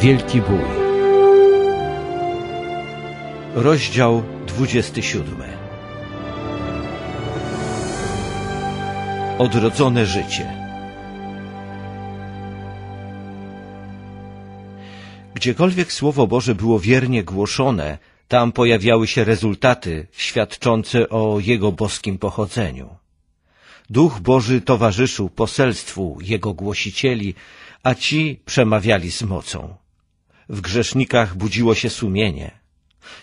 Wielki bój. Rozdział 27. Odrodzone życie. Gdziekolwiek słowo Boże było wiernie głoszone, tam pojawiały się rezultaty świadczące o jego boskim pochodzeniu. Duch Boży towarzyszył poselstwu jego głosicieli, a ci przemawiali z mocą w grzesznikach budziło się sumienie.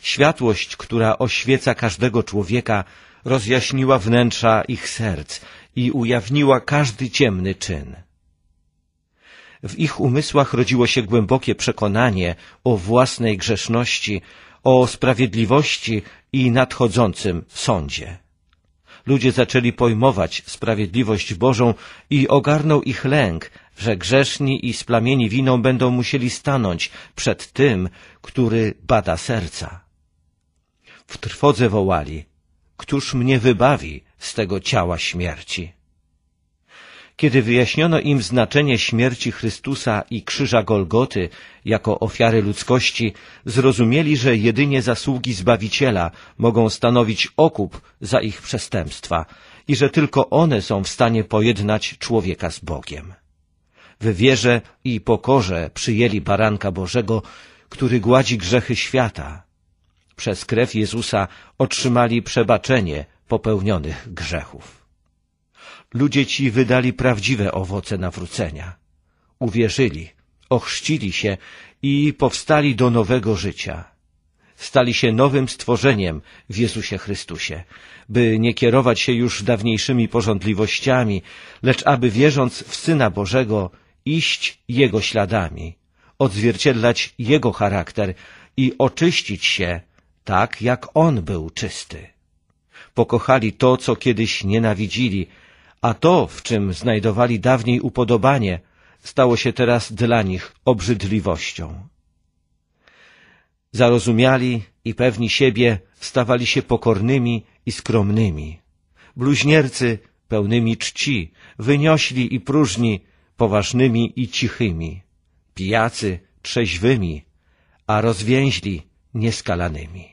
Światłość, która oświeca każdego człowieka, rozjaśniła wnętrza ich serc i ujawniła każdy ciemny czyn. W ich umysłach rodziło się głębokie przekonanie o własnej grzeszności, o sprawiedliwości i nadchodzącym sądzie. Ludzie zaczęli pojmować sprawiedliwość Bożą i ogarnął ich lęk, że grzeszni i splamieni winą będą musieli stanąć przed tym, który bada serca. W trwodze wołali, któż mnie wybawi z tego ciała śmierci? Kiedy wyjaśniono im znaczenie śmierci Chrystusa i krzyża Golgoty jako ofiary ludzkości, zrozumieli, że jedynie zasługi Zbawiciela mogą stanowić okup za ich przestępstwa i że tylko one są w stanie pojednać człowieka z Bogiem w wierze i pokorze przyjęli baranka Bożego, który gładzi grzechy świata. Przez krew Jezusa otrzymali przebaczenie popełnionych grzechów. Ludzie ci wydali prawdziwe owoce nawrócenia. Uwierzyli, ochrzcili się i powstali do nowego życia. Stali się nowym stworzeniem w Jezusie Chrystusie, by nie kierować się już dawniejszymi porządliwościami, lecz aby wierząc w Syna Bożego iść Jego śladami, odzwierciedlać Jego charakter i oczyścić się tak, jak On był czysty. Pokochali to, co kiedyś nienawidzili, a to, w czym znajdowali dawniej upodobanie, stało się teraz dla nich obrzydliwością. Zarozumiali i pewni siebie stawali się pokornymi i skromnymi. Bluźniercy, pełnymi czci, wyniośli i próżni, poważnymi i cichymi, pijacy trzeźwymi, a rozwięźli nieskalanymi.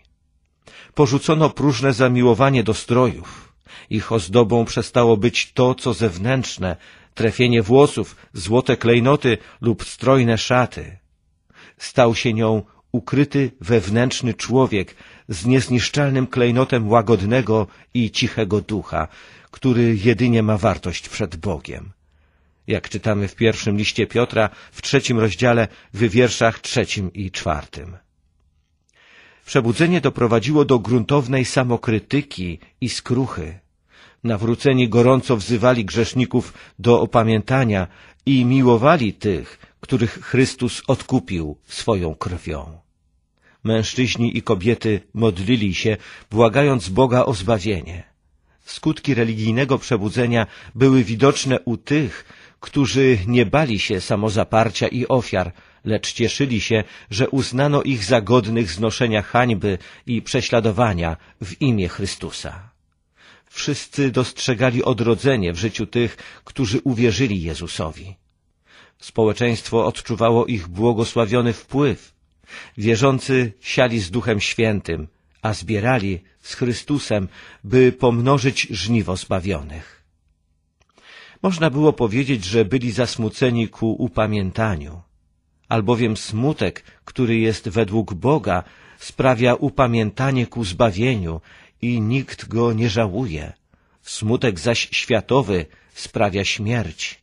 Porzucono próżne zamiłowanie do strojów. Ich ozdobą przestało być to, co zewnętrzne, trefienie włosów, złote klejnoty lub strojne szaty. Stał się nią ukryty wewnętrzny człowiek z niezniszczalnym klejnotem łagodnego i cichego ducha, który jedynie ma wartość przed Bogiem jak czytamy w pierwszym liście Piotra, w trzecim rozdziale, w wierszach trzecim i czwartym. Przebudzenie doprowadziło do gruntownej samokrytyki i skruchy. Nawróceni gorąco wzywali grzeszników do opamiętania i miłowali tych, których Chrystus odkupił swoją krwią. Mężczyźni i kobiety modlili się, błagając Boga o zbawienie. Skutki religijnego przebudzenia były widoczne u tych, którzy nie bali się samozaparcia i ofiar, lecz cieszyli się, że uznano ich za godnych znoszenia hańby i prześladowania w imię Chrystusa. Wszyscy dostrzegali odrodzenie w życiu tych, którzy uwierzyli Jezusowi. Społeczeństwo odczuwało ich błogosławiony wpływ. Wierzący siali z Duchem Świętym, a zbierali z Chrystusem, by pomnożyć żniwo zbawionych. Można było powiedzieć, że byli zasmuceni ku upamiętaniu, albowiem smutek, który jest według Boga, sprawia upamiętanie ku zbawieniu i nikt go nie żałuje. Smutek zaś światowy sprawia śmierć.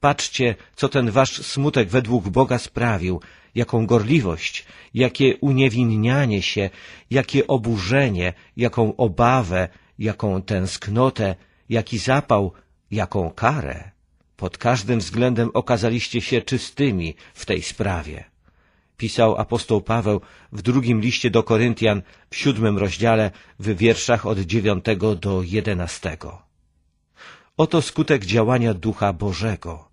Patrzcie, co ten wasz smutek według Boga sprawił, jaką gorliwość, jakie uniewinnianie się, jakie oburzenie, jaką obawę, jaką tęsknotę, jaki zapał jaką karę pod każdym względem okazaliście się czystymi w tej sprawie. Pisał apostoł Paweł w drugim liście do Koryntian w siódmym rozdziale w wierszach od dziewiątego do jedenastego. Oto skutek działania Ducha Bożego.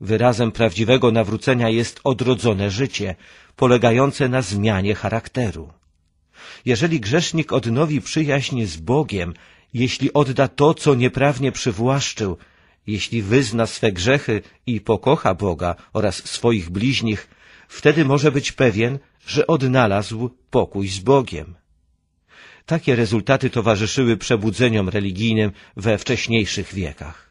Wyrazem prawdziwego nawrócenia jest odrodzone życie, polegające na zmianie charakteru. Jeżeli grzesznik odnowi przyjaźń z Bogiem jeśli odda to, co nieprawnie przywłaszczył, jeśli wyzna swe grzechy i pokocha Boga oraz swoich bliźnich, wtedy może być pewien, że odnalazł pokój z Bogiem. Takie rezultaty towarzyszyły przebudzeniom religijnym we wcześniejszych wiekach.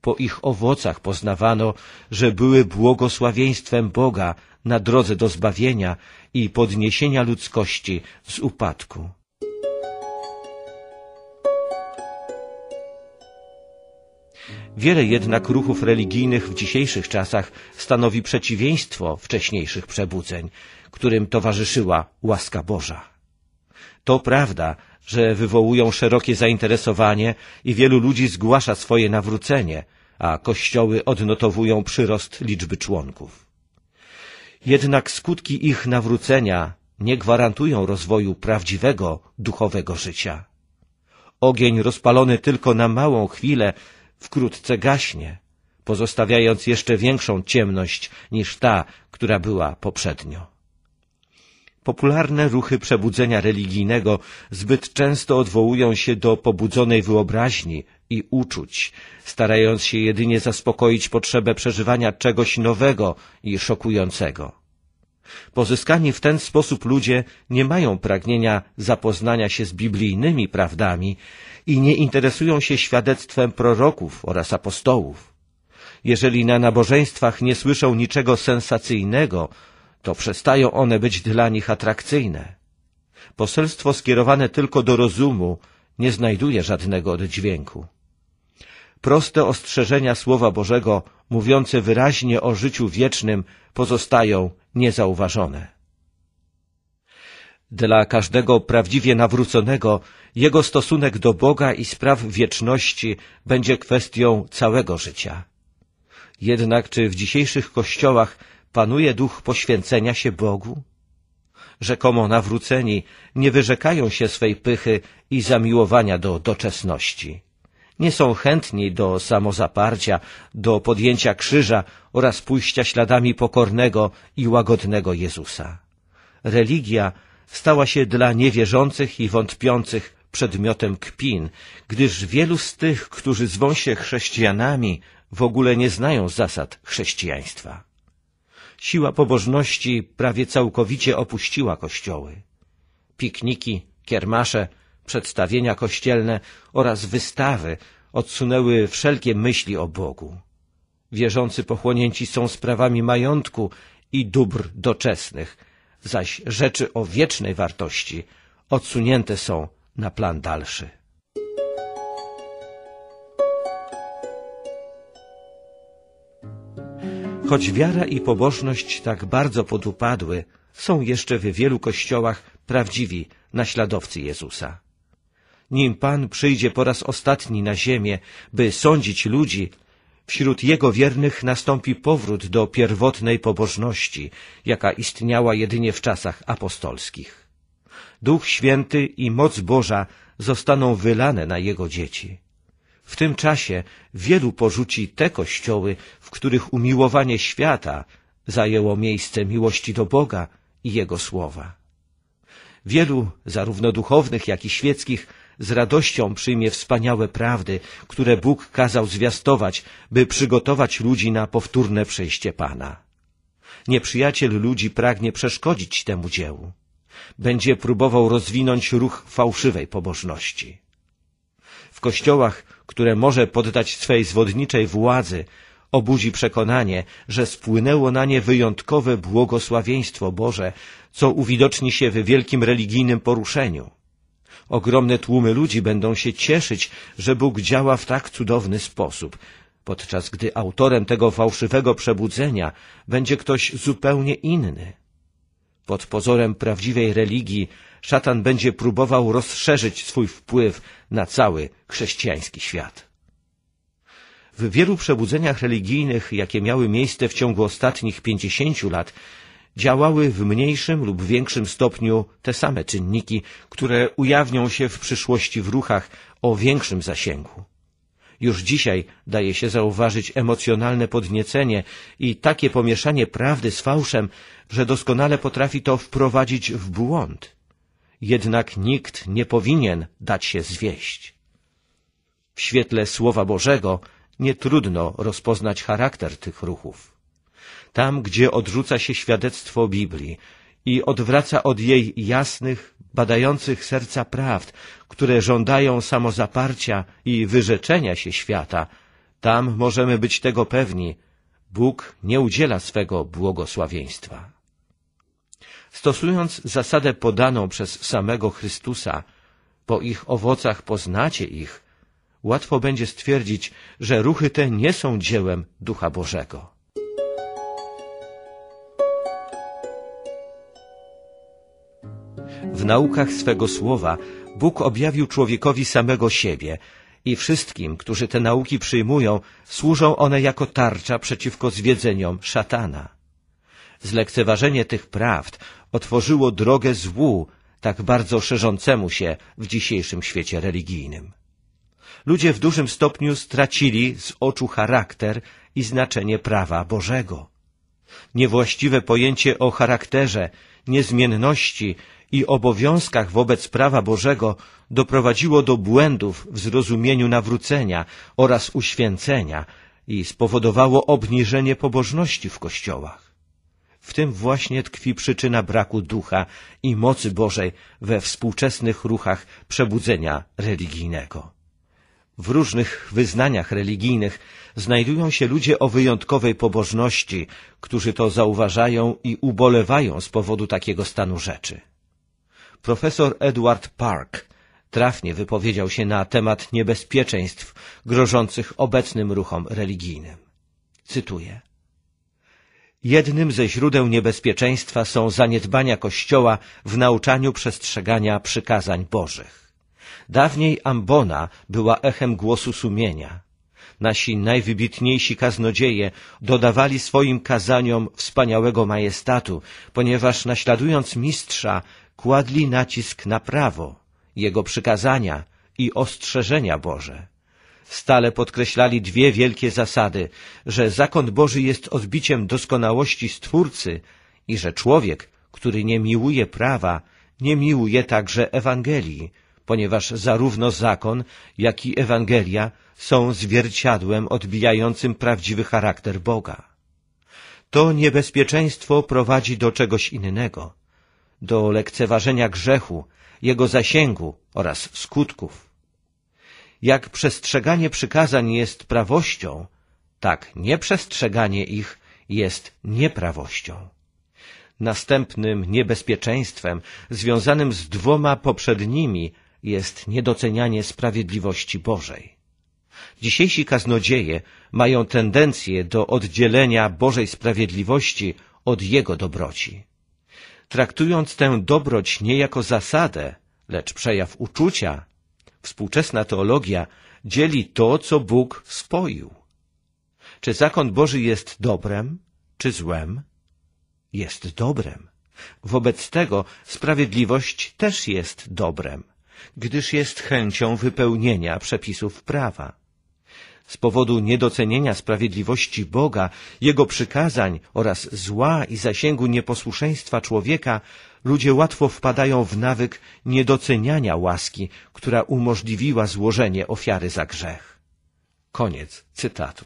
Po ich owocach poznawano, że były błogosławieństwem Boga na drodze do zbawienia i podniesienia ludzkości z upadku. Wiele jednak ruchów religijnych w dzisiejszych czasach stanowi przeciwieństwo wcześniejszych przebudzeń, którym towarzyszyła łaska Boża. To prawda, że wywołują szerokie zainteresowanie i wielu ludzi zgłasza swoje nawrócenie, a kościoły odnotowują przyrost liczby członków. Jednak skutki ich nawrócenia nie gwarantują rozwoju prawdziwego duchowego życia. Ogień rozpalony tylko na małą chwilę wkrótce gaśnie, pozostawiając jeszcze większą ciemność niż ta, która była poprzednio. Popularne ruchy przebudzenia religijnego zbyt często odwołują się do pobudzonej wyobraźni i uczuć, starając się jedynie zaspokoić potrzebę przeżywania czegoś nowego i szokującego. Pozyskani w ten sposób ludzie nie mają pragnienia zapoznania się z biblijnymi prawdami, i nie interesują się świadectwem proroków oraz apostołów. Jeżeli na nabożeństwach nie słyszą niczego sensacyjnego, to przestają one być dla nich atrakcyjne. Poselstwo skierowane tylko do rozumu nie znajduje żadnego oddźwięku. Proste ostrzeżenia Słowa Bożego, mówiące wyraźnie o życiu wiecznym, pozostają niezauważone. Dla każdego prawdziwie nawróconego jego stosunek do Boga i spraw wieczności będzie kwestią całego życia. Jednak czy w dzisiejszych kościołach panuje duch poświęcenia się Bogu? Rzekomo nawróceni nie wyrzekają się swej pychy i zamiłowania do doczesności. Nie są chętni do samozaparcia, do podjęcia krzyża oraz pójścia śladami pokornego i łagodnego Jezusa. Religia stała się dla niewierzących i wątpiących przedmiotem kpin, gdyż wielu z tych, którzy zwą się chrześcijanami, w ogóle nie znają zasad chrześcijaństwa. Siła pobożności prawie całkowicie opuściła kościoły. Pikniki, kiermasze, przedstawienia kościelne oraz wystawy odsunęły wszelkie myśli o Bogu. Wierzący pochłonięci są sprawami majątku i dóbr doczesnych – zaś rzeczy o wiecznej wartości odsunięte są na plan dalszy. Choć wiara i pobożność tak bardzo podupadły, są jeszcze w wielu kościołach prawdziwi naśladowcy Jezusa. Nim Pan przyjdzie po raz ostatni na ziemię, by sądzić ludzi, Wśród jego wiernych nastąpi powrót do pierwotnej pobożności, jaka istniała jedynie w czasach apostolskich. Duch Święty i moc Boża zostaną wylane na jego dzieci. W tym czasie wielu porzuci te kościoły, w których umiłowanie świata zajęło miejsce miłości do Boga i Jego Słowa. Wielu, zarówno duchownych, jak i świeckich, z radością przyjmie wspaniałe prawdy, które Bóg kazał zwiastować, by przygotować ludzi na powtórne przejście Pana. Nieprzyjaciel ludzi pragnie przeszkodzić temu dziełu. Będzie próbował rozwinąć ruch fałszywej pobożności. W kościołach, które może poddać swej zwodniczej władzy, obudzi przekonanie, że spłynęło na nie wyjątkowe błogosławieństwo Boże, co uwidoczni się w wielkim religijnym poruszeniu. Ogromne tłumy ludzi będą się cieszyć, że Bóg działa w tak cudowny sposób, podczas gdy autorem tego fałszywego przebudzenia będzie ktoś zupełnie inny. Pod pozorem prawdziwej religii szatan będzie próbował rozszerzyć swój wpływ na cały chrześcijański świat. W wielu przebudzeniach religijnych, jakie miały miejsce w ciągu ostatnich pięćdziesięciu lat, działały w mniejszym lub większym stopniu te same czynniki, które ujawnią się w przyszłości w ruchach o większym zasięgu. Już dzisiaj daje się zauważyć emocjonalne podniecenie i takie pomieszanie prawdy z fałszem, że doskonale potrafi to wprowadzić w błąd. Jednak nikt nie powinien dać się zwieść. W świetle Słowa Bożego nie trudno rozpoznać charakter tych ruchów tam gdzie odrzuca się świadectwo Biblii i odwraca od jej jasnych, badających serca prawd, które żądają samozaparcia i wyrzeczenia się świata, tam możemy być tego pewni, Bóg nie udziela swego błogosławieństwa. Stosując zasadę podaną przez samego Chrystusa, po ich owocach poznacie ich, łatwo będzie stwierdzić, że ruchy te nie są dziełem Ducha Bożego. W naukach swego słowa Bóg objawił człowiekowi samego siebie i wszystkim, którzy te nauki przyjmują, służą one jako tarcza przeciwko zwiedzeniom szatana. Zlekceważenie tych prawd otworzyło drogę złu, tak bardzo szerzącemu się w dzisiejszym świecie religijnym. Ludzie w dużym stopniu stracili z oczu charakter i znaczenie prawa Bożego. Niewłaściwe pojęcie o charakterze, niezmienności i obowiązkach wobec prawa Bożego doprowadziło do błędów w zrozumieniu nawrócenia oraz uświęcenia i spowodowało obniżenie pobożności w kościołach. W tym właśnie tkwi przyczyna braku ducha i mocy Bożej we współczesnych ruchach przebudzenia religijnego. W różnych wyznaniach religijnych znajdują się ludzie o wyjątkowej pobożności, którzy to zauważają i ubolewają z powodu takiego stanu rzeczy. Profesor Edward Park trafnie wypowiedział się na temat niebezpieczeństw grożących obecnym ruchom religijnym. Cytuję. Jednym ze źródeł niebezpieczeństwa są zaniedbania Kościoła w nauczaniu przestrzegania przykazań Bożych. Dawniej ambona była echem głosu sumienia. Nasi najwybitniejsi kaznodzieje dodawali swoim kazaniom wspaniałego majestatu, ponieważ naśladując mistrza kładli nacisk na prawo, Jego przykazania i ostrzeżenia Boże. Stale podkreślali dwie wielkie zasady, że zakon Boży jest odbiciem doskonałości Stwórcy i że człowiek, który nie miłuje prawa, nie miłuje także Ewangelii, ponieważ zarówno zakon, jak i Ewangelia są zwierciadłem odbijającym prawdziwy charakter Boga. To niebezpieczeństwo prowadzi do czegoś innego – do lekceważenia grzechu, jego zasięgu oraz skutków. Jak przestrzeganie przykazań jest prawością, tak nieprzestrzeganie ich jest nieprawością. Następnym niebezpieczeństwem związanym z dwoma poprzednimi jest niedocenianie sprawiedliwości Bożej. Dzisiejsi kaznodzieje mają tendencję do oddzielenia Bożej sprawiedliwości od Jego dobroci. Traktując tę dobroć nie jako zasadę, lecz przejaw uczucia, współczesna teologia dzieli to, co Bóg spoił. Czy zakon Boży jest dobrem, czy złem? Jest dobrem. Wobec tego sprawiedliwość też jest dobrem, gdyż jest chęcią wypełnienia przepisów prawa z powodu niedocenienia sprawiedliwości Boga, Jego przykazań oraz zła i zasięgu nieposłuszeństwa człowieka, ludzie łatwo wpadają w nawyk niedoceniania łaski, która umożliwiła złożenie ofiary za grzech. Koniec cytatu.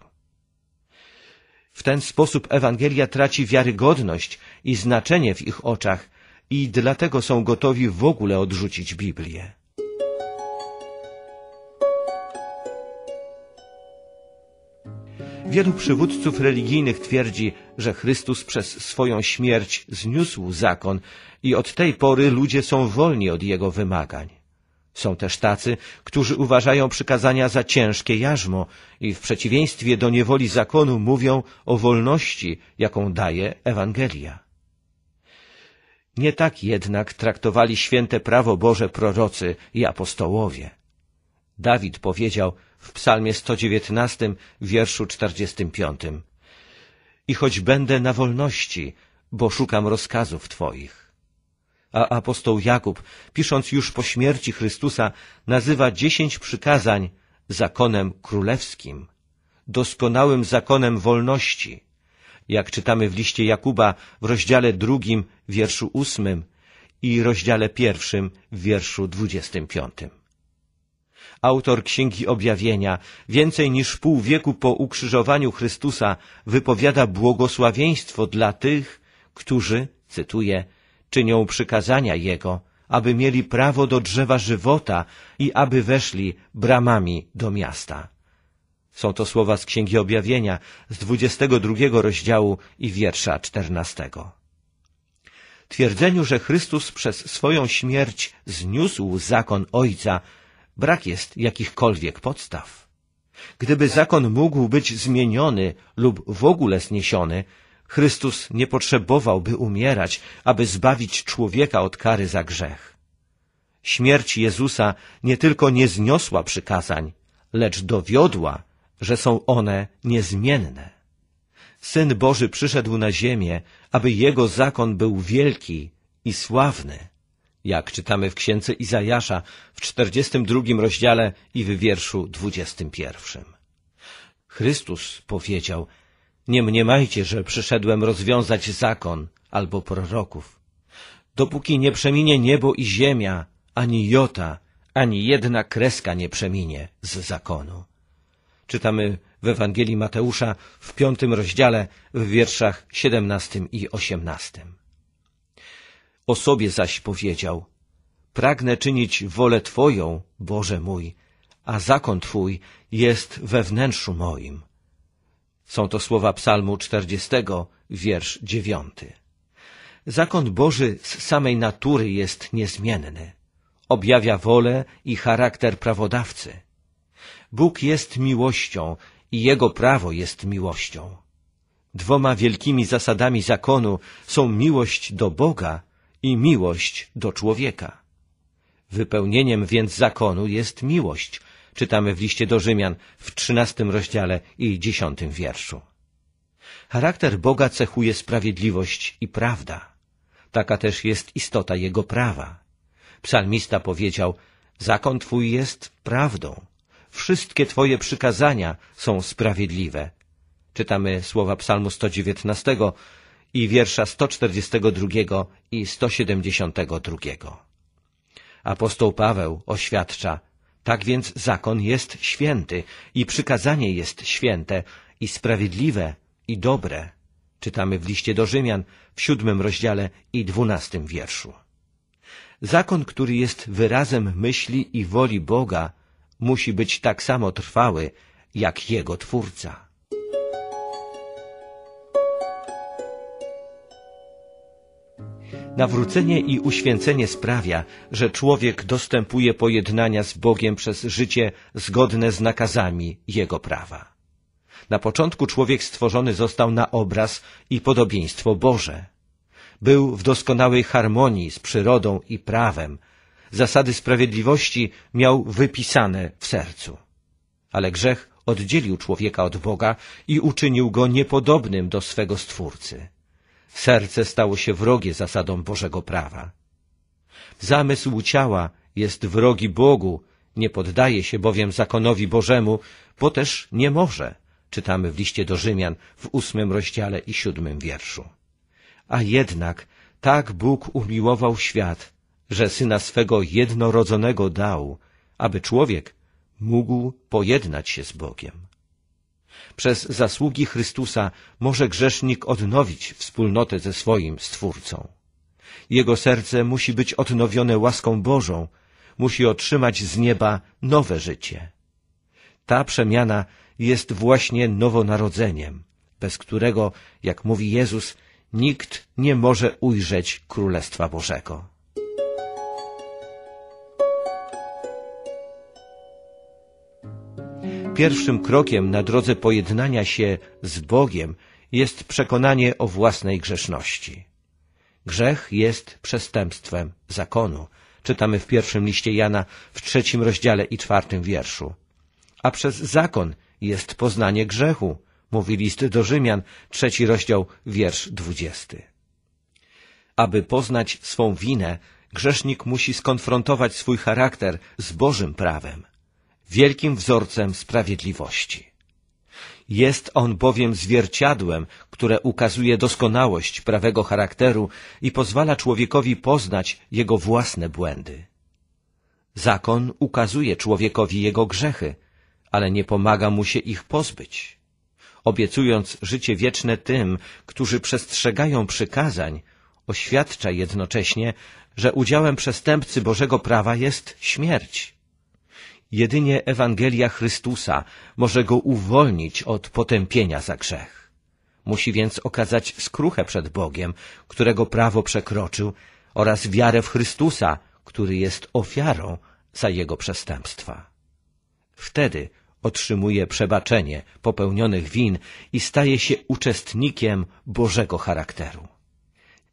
W ten sposób Ewangelia traci wiarygodność i znaczenie w ich oczach i dlatego są gotowi w ogóle odrzucić Biblię. Wielu przywódców religijnych twierdzi, że Chrystus przez swoją śmierć zniósł zakon i od tej pory ludzie są wolni od jego wymagań. Są też tacy, którzy uważają przykazania za ciężkie jarzmo i w przeciwieństwie do niewoli zakonu mówią o wolności, jaką daje Ewangelia. Nie tak jednak traktowali święte prawo Boże prorocy i apostołowie. Dawid powiedział – w psalmie 119, wierszu 45. I choć będę na wolności, bo szukam rozkazów Twoich. A apostoł Jakub, pisząc już po śmierci Chrystusa, nazywa dziesięć przykazań zakonem królewskim, doskonałym zakonem wolności. Jak czytamy w liście Jakuba w rozdziale drugim, wierszu ósmym i rozdziale pierwszym, wierszu dwudziestym piątym. Autor Księgi Objawienia, więcej niż pół wieku po ukrzyżowaniu Chrystusa, wypowiada błogosławieństwo dla tych, którzy, cytuję, czynią przykazania Jego, aby mieli prawo do drzewa żywota i aby weszli bramami do miasta. Są to słowa z Księgi Objawienia z dwudziestego drugiego rozdziału i wiersza czternastego. Twierdzeniu, że Chrystus przez swoją śmierć zniósł zakon Ojca, brak jest jakichkolwiek podstaw. Gdyby zakon mógł być zmieniony lub w ogóle zniesiony, Chrystus nie potrzebowałby umierać, aby zbawić człowieka od kary za grzech. Śmierć Jezusa nie tylko nie zniosła przykazań, lecz dowiodła, że są one niezmienne. Syn Boży przyszedł na ziemię, aby jego zakon był wielki i sławny jak czytamy w księdze Izajasza w 42 rozdziale i w wierszu 21. Chrystus powiedział, nie mniemajcie, że przyszedłem rozwiązać zakon albo proroków. Dopóki nie przeminie niebo i ziemia, ani jota, ani jedna kreska nie przeminie z zakonu. Czytamy w Ewangelii Mateusza w piątym rozdziale w wierszach 17 i 18. O sobie zaś powiedział, pragnę czynić wolę Twoją, Boże mój, a zakon Twój jest we wnętrzu moim. Są to słowa psalmu 40, wiersz 9. Zakon Boży z samej natury jest niezmienny. Objawia wolę i charakter prawodawcy. Bóg jest miłością i Jego prawo jest miłością. Dwoma wielkimi zasadami zakonu są miłość do Boga i miłość do człowieka. Wypełnieniem więc zakonu jest miłość, czytamy w liście do Rzymian w trzynastym rozdziale i dziesiątym wierszu. Charakter Boga cechuje sprawiedliwość i prawda. Taka też jest istota Jego prawa. Psalmista powiedział, zakon Twój jest prawdą. Wszystkie Twoje przykazania są sprawiedliwe. Czytamy słowa psalmu 119, i wiersza 142 i 172. Apostoł Paweł oświadcza, tak więc zakon jest święty i przykazanie jest święte i sprawiedliwe i dobre. Czytamy w liście do Rzymian w siódmym rozdziale i dwunastym wierszu. Zakon, który jest wyrazem myśli i woli Boga, musi być tak samo trwały jak jego Twórca. Nawrócenie i uświęcenie sprawia, że człowiek dostępuje pojednania z Bogiem przez życie zgodne z nakazami Jego prawa. Na początku człowiek stworzony został na obraz i podobieństwo Boże. Był w doskonałej harmonii z przyrodą i prawem. Zasady sprawiedliwości miał wypisane w sercu. Ale grzech oddzielił człowieka od Boga i uczynił go niepodobnym do swego Stwórcy. Serce stało się wrogie zasadom Bożego prawa. Zamysł ciała jest wrogi Bogu, nie poddaje się bowiem zakonowi Bożemu, bo też nie może, czytamy w liście do Rzymian w ósmym rozdziale i siódmym wierszu. A jednak tak Bóg umiłował świat, że Syna swego jednorodzonego dał, aby człowiek mógł pojednać się z Bogiem. Przez zasługi Chrystusa może grzesznik odnowić wspólnotę ze swoim Stwórcą. Jego serce musi być odnowione łaską Bożą, musi otrzymać z nieba nowe życie. Ta przemiana jest właśnie nowonarodzeniem, bez którego, jak mówi Jezus, nikt nie może ujrzeć Królestwa Bożego. pierwszym krokiem na drodze pojednania się z Bogiem jest przekonanie o własnej grzeszności. Grzech jest przestępstwem zakonu. Czytamy w pierwszym liście Jana w trzecim rozdziale i czwartym wierszu. A przez zakon jest poznanie grzechu, mówi list do Rzymian, trzeci rozdział, wiersz dwudziesty. Aby poznać swą winę, grzesznik musi skonfrontować swój charakter z Bożym prawem wielkim wzorcem sprawiedliwości. Jest on bowiem zwierciadłem, które ukazuje doskonałość prawego charakteru i pozwala człowiekowi poznać jego własne błędy. Zakon ukazuje człowiekowi jego grzechy, ale nie pomaga mu się ich pozbyć. Obiecując życie wieczne tym, którzy przestrzegają przykazań, oświadcza jednocześnie, że udziałem przestępcy Bożego prawa jest śmierć. Jedynie Ewangelia Chrystusa może go uwolnić od potępienia za grzech. Musi więc okazać skruchę przed Bogiem, którego prawo przekroczył, oraz wiarę w Chrystusa, który jest ofiarą za jego przestępstwa. Wtedy otrzymuje przebaczenie popełnionych win i staje się uczestnikiem Bożego charakteru.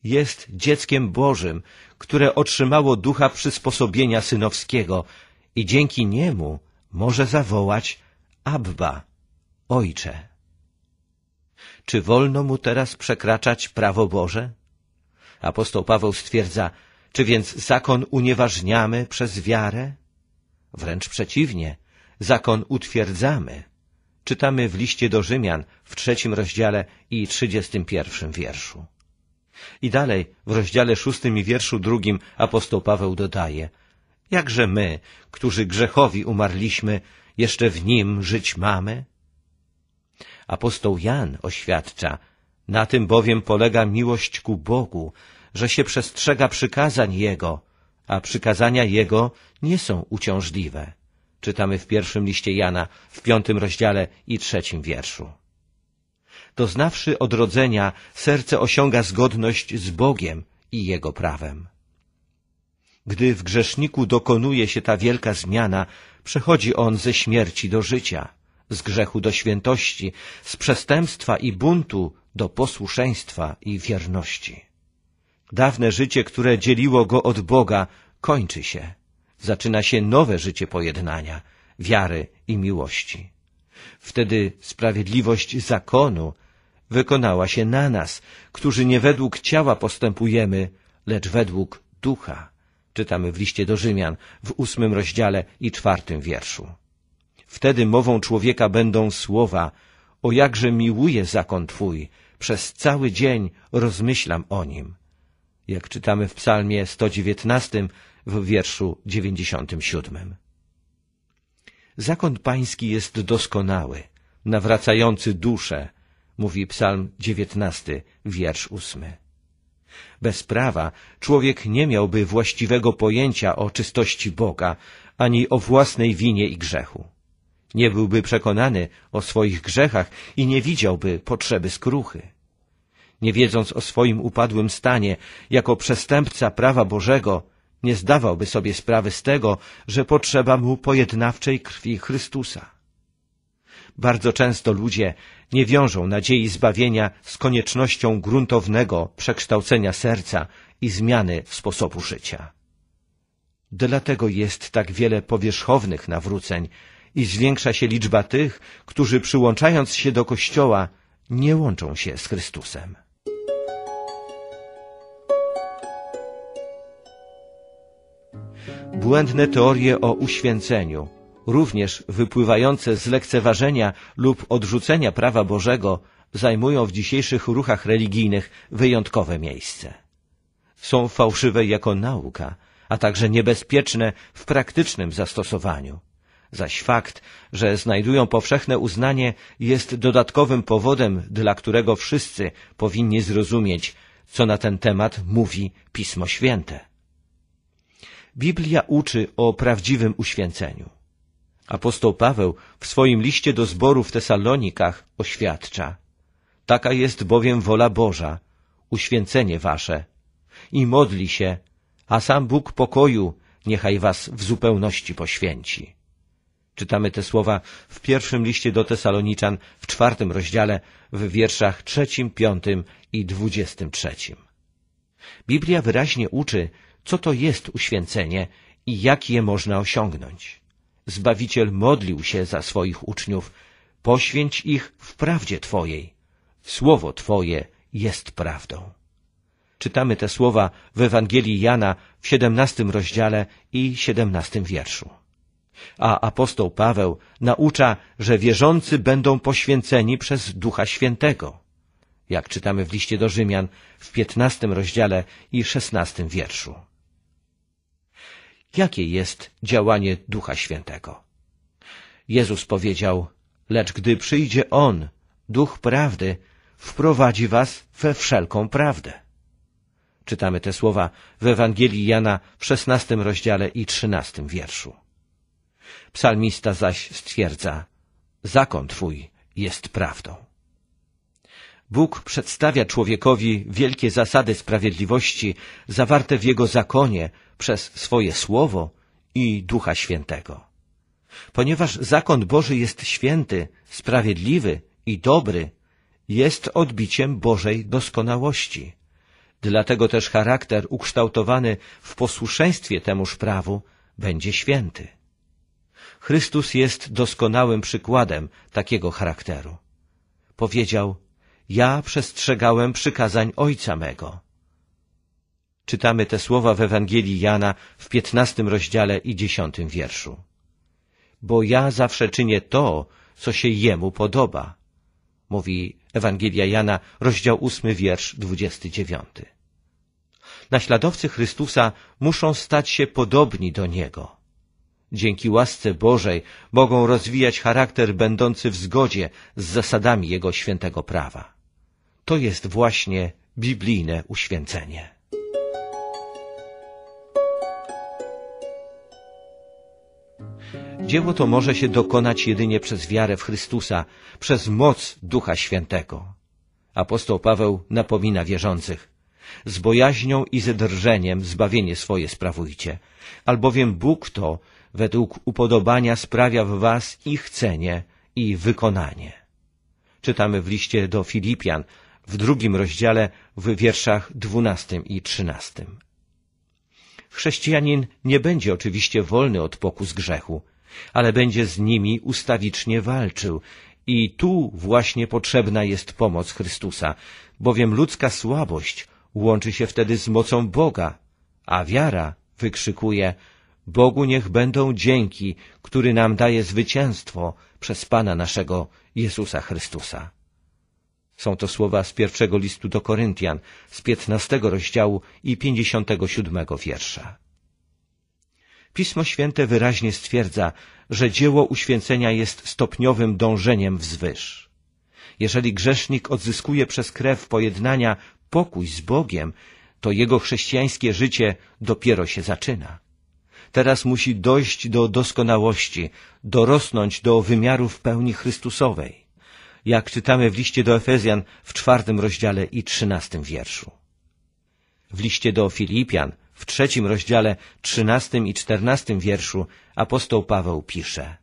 Jest dzieckiem Bożym, które otrzymało ducha przysposobienia synowskiego, i dzięki niemu może zawołać Abba, Ojcze. Czy wolno mu teraz przekraczać prawo Boże? Apostoł Paweł stwierdza, czy więc zakon unieważniamy przez wiarę? Wręcz przeciwnie, zakon utwierdzamy. Czytamy w liście do Rzymian w trzecim rozdziale i trzydziestym pierwszym wierszu. I dalej w rozdziale szóstym i wierszu drugim apostoł Paweł dodaje – Jakże my, którzy grzechowi umarliśmy, jeszcze w nim żyć mamy? Apostoł Jan oświadcza, na tym bowiem polega miłość ku Bogu, że się przestrzega przykazań Jego, a przykazania Jego nie są uciążliwe. Czytamy w pierwszym liście Jana, w piątym rozdziale i trzecim wierszu. Doznawszy odrodzenia, serce osiąga zgodność z Bogiem i Jego prawem. Gdy w grzeszniku dokonuje się ta wielka zmiana, przechodzi on ze śmierci do życia, z grzechu do świętości, z przestępstwa i buntu do posłuszeństwa i wierności. Dawne życie, które dzieliło go od Boga, kończy się. Zaczyna się nowe życie pojednania, wiary i miłości. Wtedy sprawiedliwość zakonu wykonała się na nas, którzy nie według ciała postępujemy, lecz według ducha. Czytamy w liście do Rzymian w ósmym rozdziale i czwartym wierszu. Wtedy mową człowieka będą słowa o jakże miłuję zakon Twój, przez cały dzień rozmyślam o nim. Jak czytamy w psalmie 119 w wierszu 97. Zakon pański jest doskonały, nawracający duszę, mówi psalm 19, wiersz 8. Bez prawa człowiek nie miałby właściwego pojęcia o czystości Boga ani o własnej winie i grzechu. Nie byłby przekonany o swoich grzechach i nie widziałby potrzeby skruchy. Nie wiedząc o swoim upadłym stanie, jako przestępca prawa Bożego, nie zdawałby sobie sprawy z tego, że potrzeba mu pojednawczej krwi Chrystusa. Bardzo często ludzie nie wiążą nadziei zbawienia z koniecznością gruntownego przekształcenia serca i zmiany sposobu życia. Dlatego jest tak wiele powierzchownych nawróceń i zwiększa się liczba tych, którzy przyłączając się do Kościoła nie łączą się z Chrystusem. Błędne teorie o uświęceniu – również wypływające z lekceważenia lub odrzucenia prawa Bożego, zajmują w dzisiejszych ruchach religijnych wyjątkowe miejsce. Są fałszywe jako nauka, a także niebezpieczne w praktycznym zastosowaniu. Zaś fakt, że znajdują powszechne uznanie, jest dodatkowym powodem, dla którego wszyscy powinni zrozumieć, co na ten temat mówi Pismo Święte. Biblia uczy o prawdziwym uświęceniu. Apostoł Paweł w swoim liście do zboru w Tesalonikach oświadcza Taka jest bowiem wola Boża, uświęcenie wasze. I modli się, a sam Bóg pokoju niechaj was w zupełności poświęci. Czytamy te słowa w pierwszym liście do Tesaloniczan w czwartym rozdziale w wierszach trzecim, piątym i dwudziestym trzecim. Biblia wyraźnie uczy, co to jest uświęcenie i jak je można osiągnąć. Zbawiciel modlił się za swoich uczniów, poświęć ich w prawdzie Twojej. Słowo Twoje jest prawdą. Czytamy te słowa w Ewangelii Jana w siedemnastym rozdziale i siedemnastym wierszu. A apostoł Paweł naucza, że wierzący będą poświęceni przez Ducha Świętego, jak czytamy w liście do Rzymian w piętnastym rozdziale i szesnastym wierszu jakie jest działanie Ducha Świętego. Jezus powiedział, lecz gdy przyjdzie On, Duch Prawdy, wprowadzi was we wszelką prawdę. Czytamy te słowa w Ewangelii Jana w szesnastym rozdziale i trzynastym wierszu. Psalmista zaś stwierdza, zakon Twój jest prawdą. Bóg przedstawia człowiekowi wielkie zasady sprawiedliwości zawarte w jego zakonie, przez swoje Słowo i Ducha Świętego. Ponieważ zakon Boży jest święty, sprawiedliwy i dobry, jest odbiciem Bożej doskonałości. Dlatego też charakter ukształtowany w posłuszeństwie temuż prawu będzie święty. Chrystus jest doskonałym przykładem takiego charakteru. Powiedział, ja przestrzegałem przykazań Ojca mego. Czytamy te słowa w Ewangelii Jana w piętnastym rozdziale i dziesiątym wierszu. Bo ja zawsze czynię to, co się Jemu podoba, mówi Ewangelia Jana, rozdział ósmy, wiersz dwudziesty dziewiąty. Naśladowcy Chrystusa muszą stać się podobni do Niego. Dzięki łasce Bożej mogą rozwijać charakter będący w zgodzie z zasadami Jego świętego prawa. To jest właśnie biblijne uświęcenie. Dzieło to może się dokonać jedynie przez wiarę w Chrystusa, przez moc Ducha Świętego. Apostoł Paweł napomina wierzących. Z bojaźnią i ze drżeniem zbawienie swoje sprawujcie, albowiem Bóg to według upodobania sprawia w was i chcenie, i wykonanie. Czytamy w liście do Filipian w drugim rozdziale w wierszach dwunastym i trzynastym. Chrześcijanin nie będzie oczywiście wolny od pokus grzechu, ale będzie z nimi ustawicznie walczył i tu właśnie potrzebna jest pomoc Chrystusa, bowiem ludzka słabość łączy się wtedy z mocą Boga, a wiara wykrzykuje Bogu niech będą dzięki, który nam daje zwycięstwo przez Pana naszego Jezusa Chrystusa. Są to słowa z pierwszego listu do Koryntian, z piętnastego rozdziału i pięćdziesiątego siódmego wiersza. Pismo Święte wyraźnie stwierdza, że dzieło uświęcenia jest stopniowym dążeniem wzwyż. Jeżeli grzesznik odzyskuje przez krew pojednania pokój z Bogiem, to jego chrześcijańskie życie dopiero się zaczyna. Teraz musi dojść do doskonałości, dorosnąć do wymiarów pełni Chrystusowej jak czytamy w liście do Efezjan w czwartym rozdziale i trzynastym wierszu. W liście do Filipian w trzecim rozdziale, trzynastym i czternastym wierszu apostoł Paweł pisze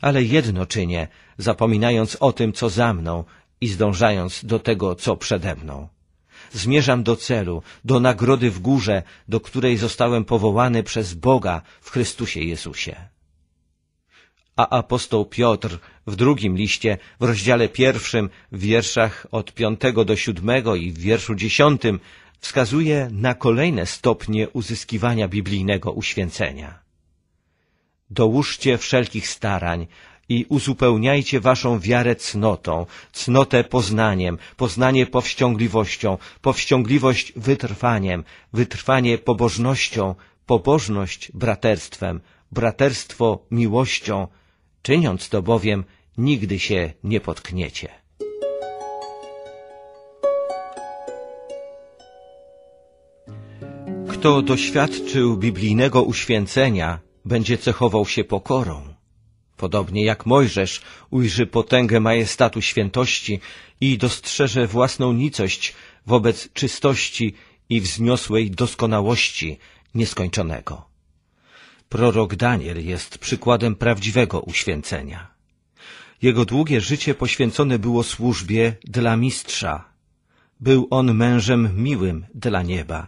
Ale jedno czynię, zapominając o tym, co za mną i zdążając do tego, co przede mną. Zmierzam do celu, do nagrody w górze, do której zostałem powołany przez Boga w Chrystusie Jezusie a apostoł Piotr w drugim liście, w rozdziale pierwszym, w wierszach od piątego do siódmego i w wierszu dziesiątym wskazuje na kolejne stopnie uzyskiwania biblijnego uświęcenia. Dołóżcie wszelkich starań i uzupełniajcie waszą wiarę cnotą, cnotę poznaniem, poznanie powściągliwością, powściągliwość wytrwaniem, wytrwanie pobożnością, pobożność braterstwem, braterstwo miłością, Czyniąc to bowiem, nigdy się nie potkniecie. Kto doświadczył biblijnego uświęcenia, będzie cechował się pokorą. Podobnie jak Mojżesz ujrzy potęgę majestatu świętości i dostrzeże własną nicość wobec czystości i wzniosłej doskonałości nieskończonego. Prorok Daniel jest przykładem prawdziwego uświęcenia. Jego długie życie poświęcone było służbie dla mistrza. Był on mężem miłym dla nieba,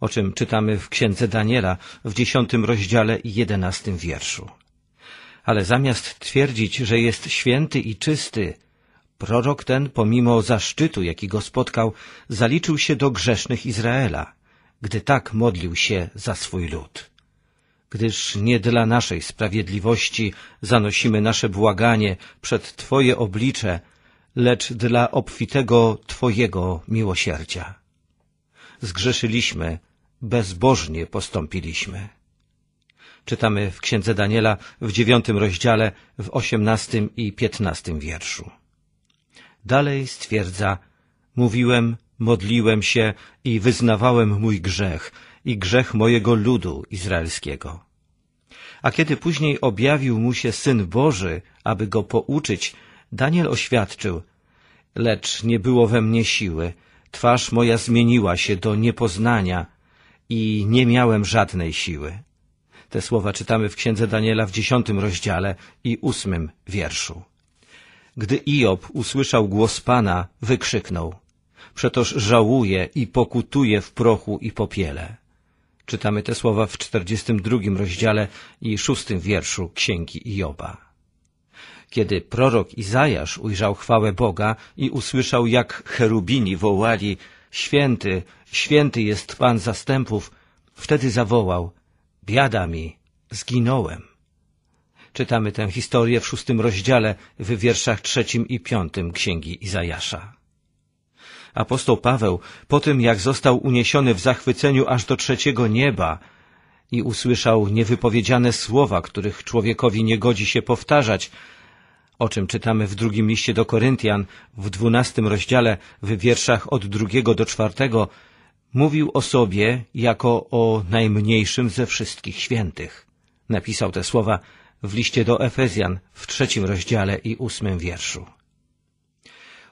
o czym czytamy w księdze Daniela w dziesiątym rozdziale i jedenastym wierszu. Ale zamiast twierdzić, że jest święty i czysty, prorok ten, pomimo zaszczytu, jaki go spotkał, zaliczył się do grzesznych Izraela, gdy tak modlił się za swój lud gdyż nie dla naszej sprawiedliwości zanosimy nasze błaganie przed Twoje oblicze, lecz dla obfitego Twojego miłosierdzia. Zgrzeszyliśmy, bezbożnie postąpiliśmy. Czytamy w Księdze Daniela w dziewiątym rozdziale w osiemnastym i piętnastym wierszu. Dalej stwierdza, mówiłem, modliłem się i wyznawałem mój grzech, i grzech mojego ludu izraelskiego. A kiedy później objawił mu się Syn Boży, aby go pouczyć, Daniel oświadczył, lecz nie było we mnie siły, twarz moja zmieniła się do niepoznania i nie miałem żadnej siły. Te słowa czytamy w Księdze Daniela w dziesiątym rozdziale i ósmym wierszu. Gdy Iob usłyszał głos Pana, wykrzyknął. Przetoż żałuje i pokutuje w prochu i popiele. Czytamy te słowa w 42 rozdziale i 6 wierszu Księgi Joba. Kiedy prorok Izajasz ujrzał chwałę Boga i usłyszał, jak cherubini wołali Święty, święty jest Pan zastępów, wtedy zawołał Biada mi, zginąłem. Czytamy tę historię w szóstym rozdziale w wierszach trzecim i piątym Księgi Izajasza. Apostoł Paweł, po tym jak został uniesiony w zachwyceniu aż do trzeciego nieba i usłyszał niewypowiedziane słowa, których człowiekowi nie godzi się powtarzać, o czym czytamy w drugim liście do Koryntian w dwunastym rozdziale w wierszach od drugiego do czwartego, mówił o sobie jako o najmniejszym ze wszystkich świętych. Napisał te słowa w liście do Efezjan w trzecim rozdziale i ósmym wierszu.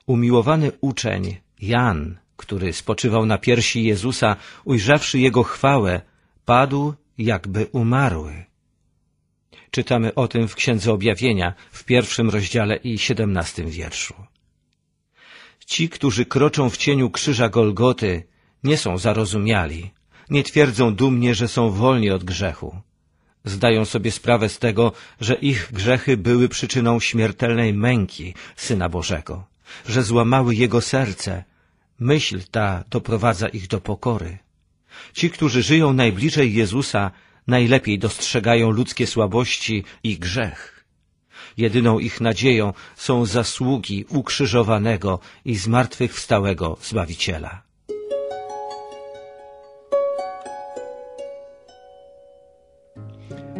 Umiłowany uczeń Jan, który spoczywał na piersi Jezusa, ujrzawszy Jego chwałę, padł jakby umarły. Czytamy o tym w Księdze Objawienia w pierwszym rozdziale i siedemnastym wierszu. Ci, którzy kroczą w cieniu krzyża Golgoty, nie są zarozumiali, nie twierdzą dumnie, że są wolni od grzechu. Zdają sobie sprawę z tego, że ich grzechy były przyczyną śmiertelnej męki Syna Bożego, że złamały Jego serce Myśl ta doprowadza ich do pokory. Ci, którzy żyją najbliżej Jezusa, najlepiej dostrzegają ludzkie słabości i grzech. Jedyną ich nadzieją są zasługi ukrzyżowanego i zmartwychwstałego Zbawiciela.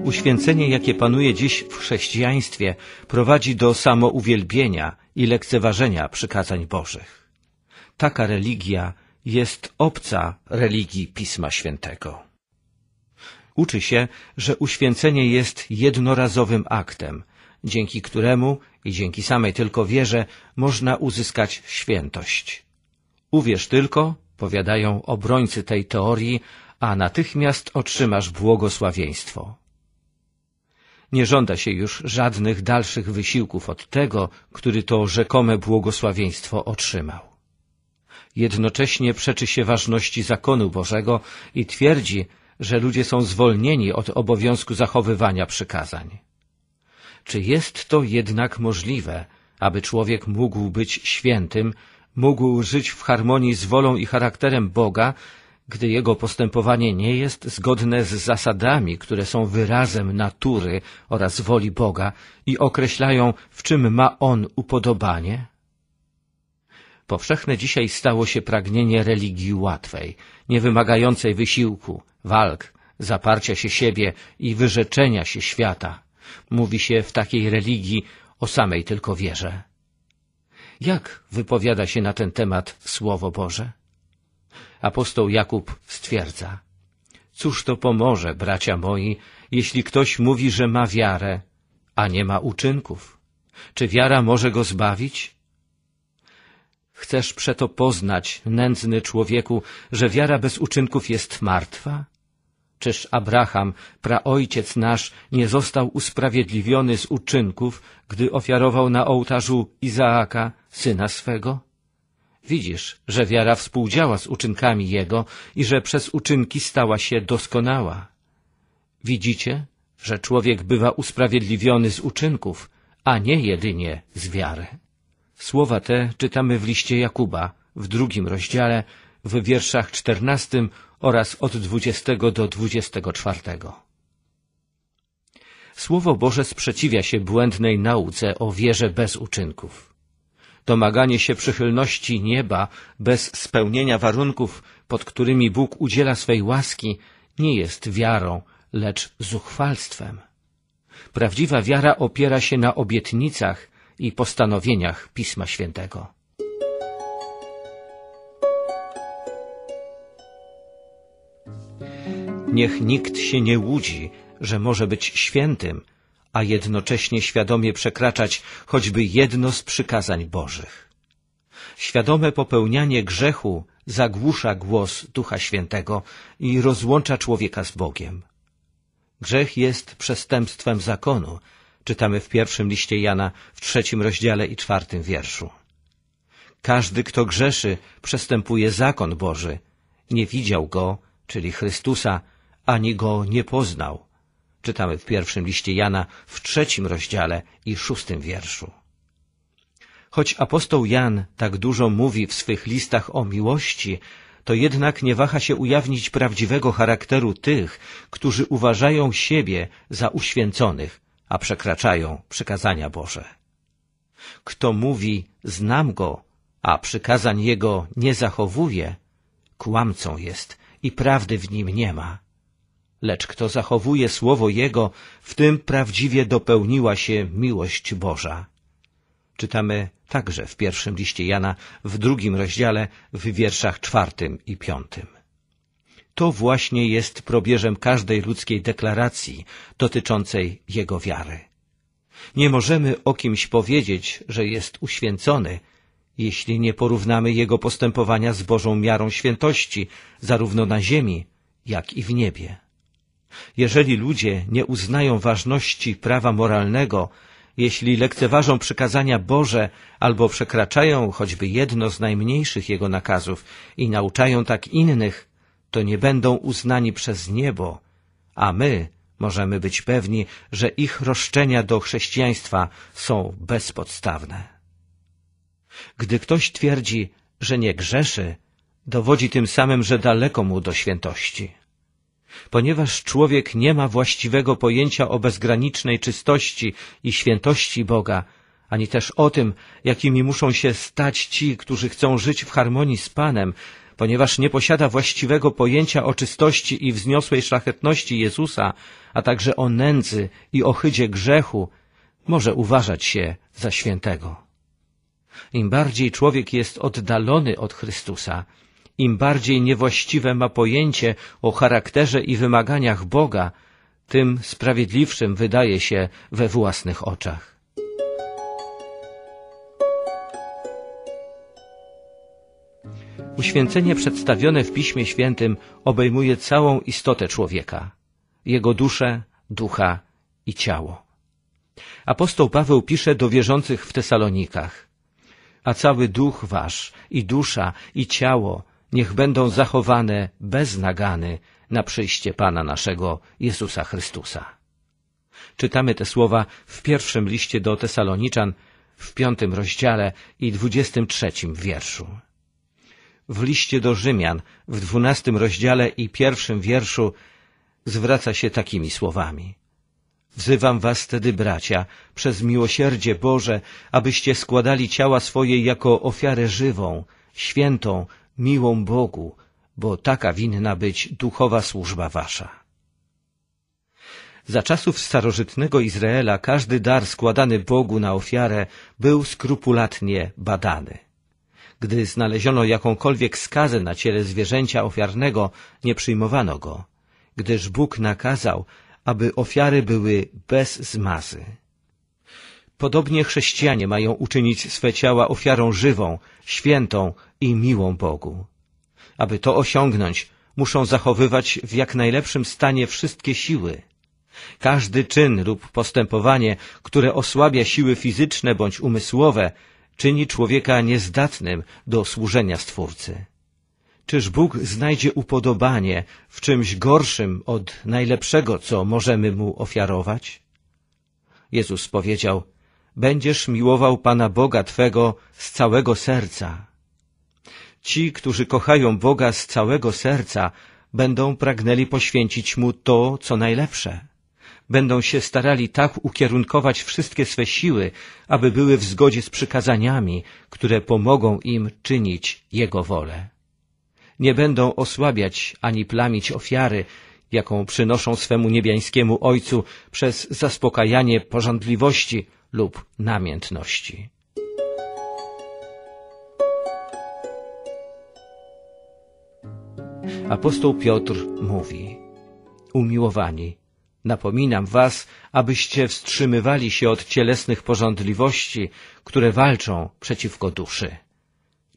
Uświęcenie, jakie panuje dziś w chrześcijaństwie, prowadzi do samouwielbienia i lekceważenia przykazań Bożych taka religia jest obca religii Pisma Świętego. Uczy się, że uświęcenie jest jednorazowym aktem, dzięki któremu i dzięki samej tylko wierze można uzyskać świętość. Uwierz tylko, powiadają obrońcy tej teorii, a natychmiast otrzymasz błogosławieństwo. Nie żąda się już żadnych dalszych wysiłków od tego, który to rzekome błogosławieństwo otrzymał jednocześnie przeczy się ważności zakonu Bożego i twierdzi, że ludzie są zwolnieni od obowiązku zachowywania przykazań. Czy jest to jednak możliwe, aby człowiek mógł być świętym, mógł żyć w harmonii z wolą i charakterem Boga, gdy jego postępowanie nie jest zgodne z zasadami, które są wyrazem natury oraz woli Boga i określają, w czym ma on upodobanie? Powszechne dzisiaj stało się pragnienie religii łatwej, niewymagającej wysiłku, walk, zaparcia się siebie i wyrzeczenia się świata. Mówi się w takiej religii o samej tylko wierze. Jak wypowiada się na ten temat Słowo Boże? Apostoł Jakub stwierdza, Cóż to pomoże, bracia moi, jeśli ktoś mówi, że ma wiarę, a nie ma uczynków? Czy wiara może go zbawić? Chcesz przeto poznać, nędzny człowieku, że wiara bez uczynków jest martwa? Czyż Abraham, praojciec nasz, nie został usprawiedliwiony z uczynków, gdy ofiarował na ołtarzu Izaaka, syna swego? Widzisz, że wiara współdziała z uczynkami jego i że przez uczynki stała się doskonała. Widzicie, że człowiek bywa usprawiedliwiony z uczynków, a nie jedynie z wiary. Słowa te czytamy w liście Jakuba w drugim rozdziale, w wierszach czternastym oraz od dwudziestego do dwudziestego czwartego. Słowo Boże sprzeciwia się błędnej nauce o wierze bez uczynków. Domaganie się przychylności nieba bez spełnienia warunków, pod którymi Bóg udziela swej łaski, nie jest wiarą, lecz zuchwalstwem. Prawdziwa wiara opiera się na obietnicach i postanowieniach Pisma Świętego. Niech nikt się nie łudzi, że może być świętym, a jednocześnie świadomie przekraczać choćby jedno z przykazań Bożych. Świadome popełnianie grzechu zagłusza głos Ducha Świętego i rozłącza człowieka z Bogiem. Grzech jest przestępstwem zakonu, Czytamy w pierwszym liście Jana w trzecim rozdziale i czwartym wierszu. Każdy, kto grzeszy, przestępuje zakon Boży. Nie widział go, czyli Chrystusa, ani go nie poznał. Czytamy w pierwszym liście Jana w trzecim rozdziale i szóstym wierszu. Choć apostoł Jan tak dużo mówi w swych listach o miłości, to jednak nie waha się ujawnić prawdziwego charakteru tych, którzy uważają siebie za uświęconych, a przekraczają przykazania Boże. Kto mówi, znam go, a przykazań jego nie zachowuje, kłamcą jest i prawdy w nim nie ma. Lecz kto zachowuje słowo jego, w tym prawdziwie dopełniła się miłość Boża. Czytamy także w pierwszym liście Jana w drugim rozdziale w wierszach czwartym i piątym to właśnie jest probierzem każdej ludzkiej deklaracji dotyczącej jego wiary. Nie możemy o kimś powiedzieć, że jest uświęcony, jeśli nie porównamy jego postępowania z Bożą miarą świętości, zarówno na ziemi, jak i w niebie. Jeżeli ludzie nie uznają ważności prawa moralnego, jeśli lekceważą przykazania Boże albo przekraczają choćby jedno z najmniejszych Jego nakazów i nauczają tak innych, to nie będą uznani przez niebo, a my możemy być pewni, że ich roszczenia do chrześcijaństwa są bezpodstawne. Gdy ktoś twierdzi, że nie grzeszy, dowodzi tym samym, że daleko mu do świętości. Ponieważ człowiek nie ma właściwego pojęcia o bezgranicznej czystości i świętości Boga, ani też o tym, jakimi muszą się stać ci, którzy chcą żyć w harmonii z Panem, ponieważ nie posiada właściwego pojęcia o czystości i wzniosłej szlachetności Jezusa, a także o nędzy i ohydzie grzechu, może uważać się za świętego. Im bardziej człowiek jest oddalony od Chrystusa, im bardziej niewłaściwe ma pojęcie o charakterze i wymaganiach Boga, tym sprawiedliwszym wydaje się we własnych oczach. Uświęcenie przedstawione w Piśmie Świętym obejmuje całą istotę człowieka, jego duszę, ducha i ciało. Apostoł Paweł pisze do wierzących w Tesalonikach, a cały duch wasz i dusza i ciało niech będą zachowane bez nagany na przyjście Pana naszego Jezusa Chrystusa. Czytamy te słowa w pierwszym liście do Tesaloniczan w piątym rozdziale i dwudziestym trzecim wierszu w liście do Rzymian w dwunastym rozdziale i pierwszym wierszu zwraca się takimi słowami. Wzywam was tedy, bracia, przez miłosierdzie Boże, abyście składali ciała swoje jako ofiarę żywą, świętą, miłą Bogu, bo taka winna być duchowa służba wasza. Za czasów starożytnego Izraela każdy dar składany Bogu na ofiarę był skrupulatnie badany. Gdy znaleziono jakąkolwiek skazę na ciele zwierzęcia ofiarnego, nie przyjmowano go, gdyż Bóg nakazał, aby ofiary były bez zmazy. Podobnie chrześcijanie mają uczynić swe ciała ofiarą żywą, świętą i miłą Bogu. Aby to osiągnąć, muszą zachowywać w jak najlepszym stanie wszystkie siły. Każdy czyn lub postępowanie, które osłabia siły fizyczne bądź umysłowe, czyni człowieka niezdatnym do służenia Stwórcy. Czyż Bóg znajdzie upodobanie w czymś gorszym od najlepszego, co możemy Mu ofiarować? Jezus powiedział, będziesz miłował Pana Boga Twego z całego serca. Ci, którzy kochają Boga z całego serca, będą pragnęli poświęcić Mu to, co najlepsze. Będą się starali tak ukierunkować wszystkie swe siły, aby były w zgodzie z przykazaniami, które pomogą im czynić Jego wolę. Nie będą osłabiać ani plamić ofiary, jaką przynoszą swemu niebiańskiemu Ojcu przez zaspokajanie pożądliwości lub namiętności. Apostoł Piotr mówi: Umiłowani, Napominam was, abyście wstrzymywali się od cielesnych porządliwości, które walczą przeciwko duszy.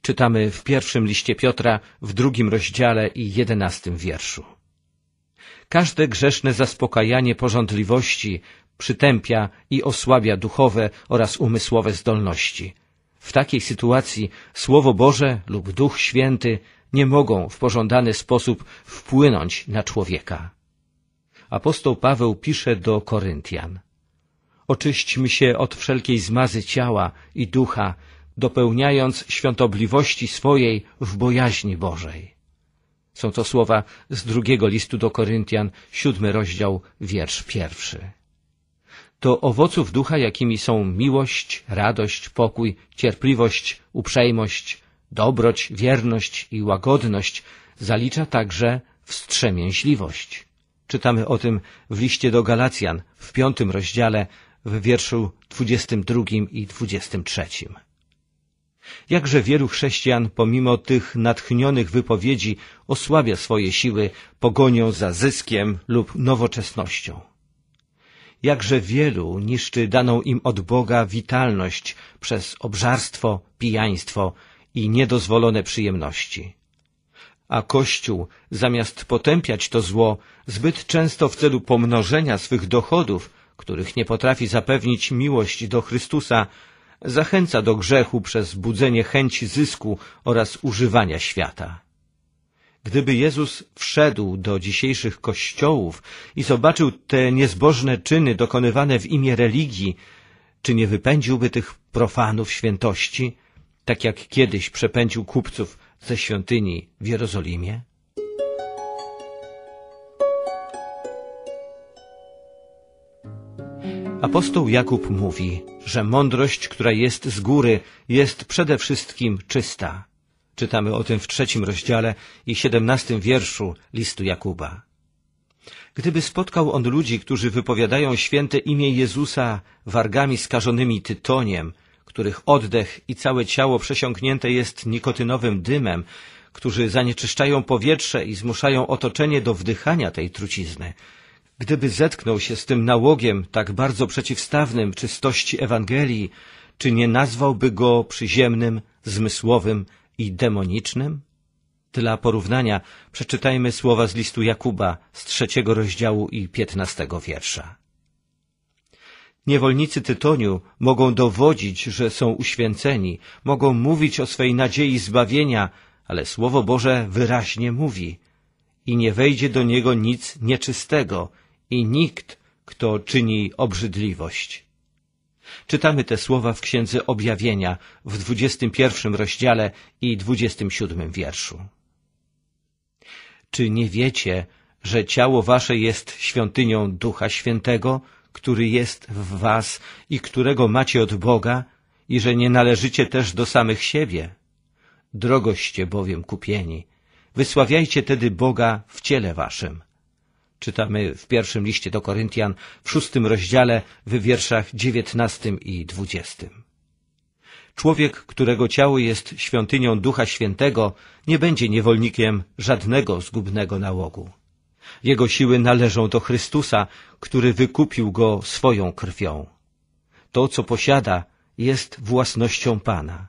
Czytamy w pierwszym liście Piotra w drugim rozdziale i jedenastym wierszu. Każde grzeszne zaspokajanie porządliwości przytępia i osłabia duchowe oraz umysłowe zdolności. W takiej sytuacji Słowo Boże lub Duch Święty nie mogą w pożądany sposób wpłynąć na człowieka apostoł Paweł pisze do Koryntian. Oczyśćmy się od wszelkiej zmazy ciała i ducha, dopełniając świątobliwości swojej w bojaźni Bożej. Są to słowa z drugiego listu do Koryntian, siódmy rozdział, wiersz pierwszy. To owoców ducha, jakimi są miłość, radość, pokój, cierpliwość, uprzejmość, dobroć, wierność i łagodność, zalicza także wstrzemięźliwość. Czytamy o tym w liście do Galacjan w piątym rozdziale w wierszu 22 i 23. Jakże wielu chrześcijan, pomimo tych natchnionych wypowiedzi, osłabia swoje siły pogonią za zyskiem lub nowoczesnością. Jakże wielu niszczy daną im od Boga witalność przez obżarstwo, pijaństwo i niedozwolone przyjemności a Kościół, zamiast potępiać to zło, zbyt często w celu pomnożenia swych dochodów, których nie potrafi zapewnić miłość do Chrystusa, zachęca do grzechu przez budzenie chęci zysku oraz używania świata. Gdyby Jezus wszedł do dzisiejszych kościołów i zobaczył te niezbożne czyny dokonywane w imię religii, czy nie wypędziłby tych profanów świętości, tak jak kiedyś przepędził kupców ze świątyni w Jerozolimie? Apostoł Jakub mówi, że mądrość, która jest z góry, jest przede wszystkim czysta. Czytamy o tym w trzecim rozdziale i siedemnastym wierszu listu Jakuba. Gdyby spotkał on ludzi, którzy wypowiadają święte imię Jezusa wargami skażonymi tytoniem, których oddech i całe ciało przesiąknięte jest nikotynowym dymem, którzy zanieczyszczają powietrze i zmuszają otoczenie do wdychania tej trucizny. Gdyby zetknął się z tym nałogiem tak bardzo przeciwstawnym czystości Ewangelii, czy nie nazwałby go przyziemnym, zmysłowym i demonicznym? Dla porównania przeczytajmy słowa z listu Jakuba z trzeciego rozdziału i piętnastego wiersza. Niewolnicy Tytoniu mogą dowodzić, że są uświęceni, mogą mówić o swej nadziei zbawienia, ale Słowo Boże wyraźnie mówi i nie wejdzie do niego nic nieczystego i nikt, kto czyni obrzydliwość. Czytamy te słowa w Księdze Objawienia w pierwszym rozdziale i siódmym wierszu. Czy nie wiecie, że ciało wasze jest świątynią Ducha Świętego, który jest w was i którego macie od Boga i że nie należycie też do samych siebie. Drogoście bowiem kupieni. Wysławiajcie tedy Boga w ciele waszym. Czytamy w pierwszym liście do Koryntian w szóstym rozdziale w wierszach dziewiętnastym i dwudziestym. Człowiek, którego ciało jest świątynią Ducha Świętego, nie będzie niewolnikiem żadnego zgubnego nałogu. Jego siły należą do Chrystusa, który wykupił go swoją krwią. To, co posiada, jest własnością Pana.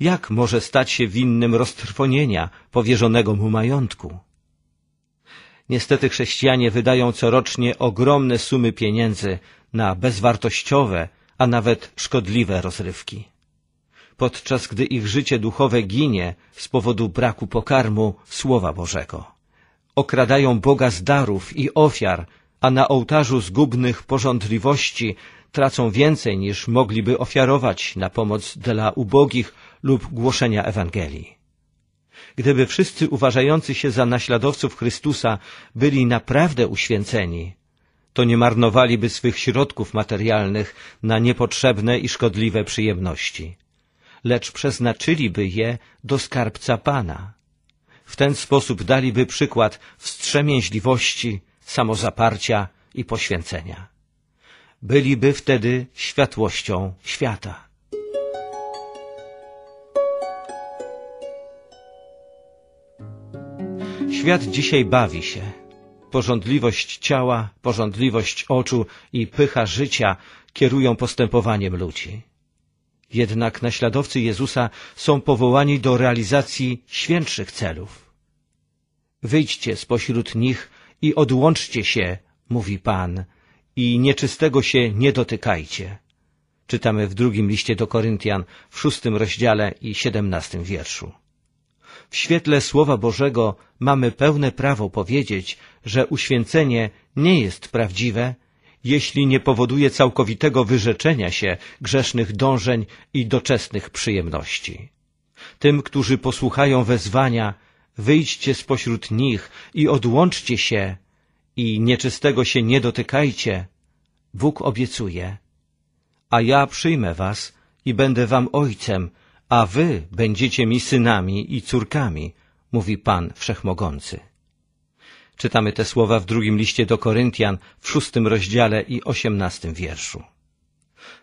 Jak może stać się winnym roztrwonienia powierzonego mu majątku? Niestety chrześcijanie wydają corocznie ogromne sumy pieniędzy na bezwartościowe, a nawet szkodliwe rozrywki. Podczas gdy ich życie duchowe ginie z powodu braku pokarmu Słowa Bożego okradają Boga z darów i ofiar, a na ołtarzu zgubnych porządliwości tracą więcej niż mogliby ofiarować na pomoc dla ubogich lub głoszenia Ewangelii. Gdyby wszyscy uważający się za naśladowców Chrystusa byli naprawdę uświęceni, to nie marnowaliby swych środków materialnych na niepotrzebne i szkodliwe przyjemności, lecz przeznaczyliby je do skarbca Pana. W ten sposób daliby przykład wstrzemięźliwości, samozaparcia i poświęcenia. Byliby wtedy światłością świata. Świat dzisiaj bawi się. Porządliwość ciała, porządliwość oczu i pycha życia kierują postępowaniem ludzi. Jednak naśladowcy Jezusa są powołani do realizacji świętszych celów. Wyjdźcie spośród nich i odłączcie się, mówi Pan, i nieczystego się nie dotykajcie. Czytamy w drugim liście do Koryntian w szóstym rozdziale i siedemnastym wierszu. W świetle Słowa Bożego mamy pełne prawo powiedzieć, że uświęcenie nie jest prawdziwe, jeśli nie powoduje całkowitego wyrzeczenia się grzesznych dążeń i doczesnych przyjemności. Tym, którzy posłuchają wezwania, wyjdźcie spośród nich i odłączcie się i nieczystego się nie dotykajcie, Bóg obiecuje. A ja przyjmę was i będę wam ojcem, a wy będziecie mi synami i córkami, mówi Pan Wszechmogący. Czytamy te słowa w drugim liście do Koryntian, w szóstym rozdziale i osiemnastym wierszu.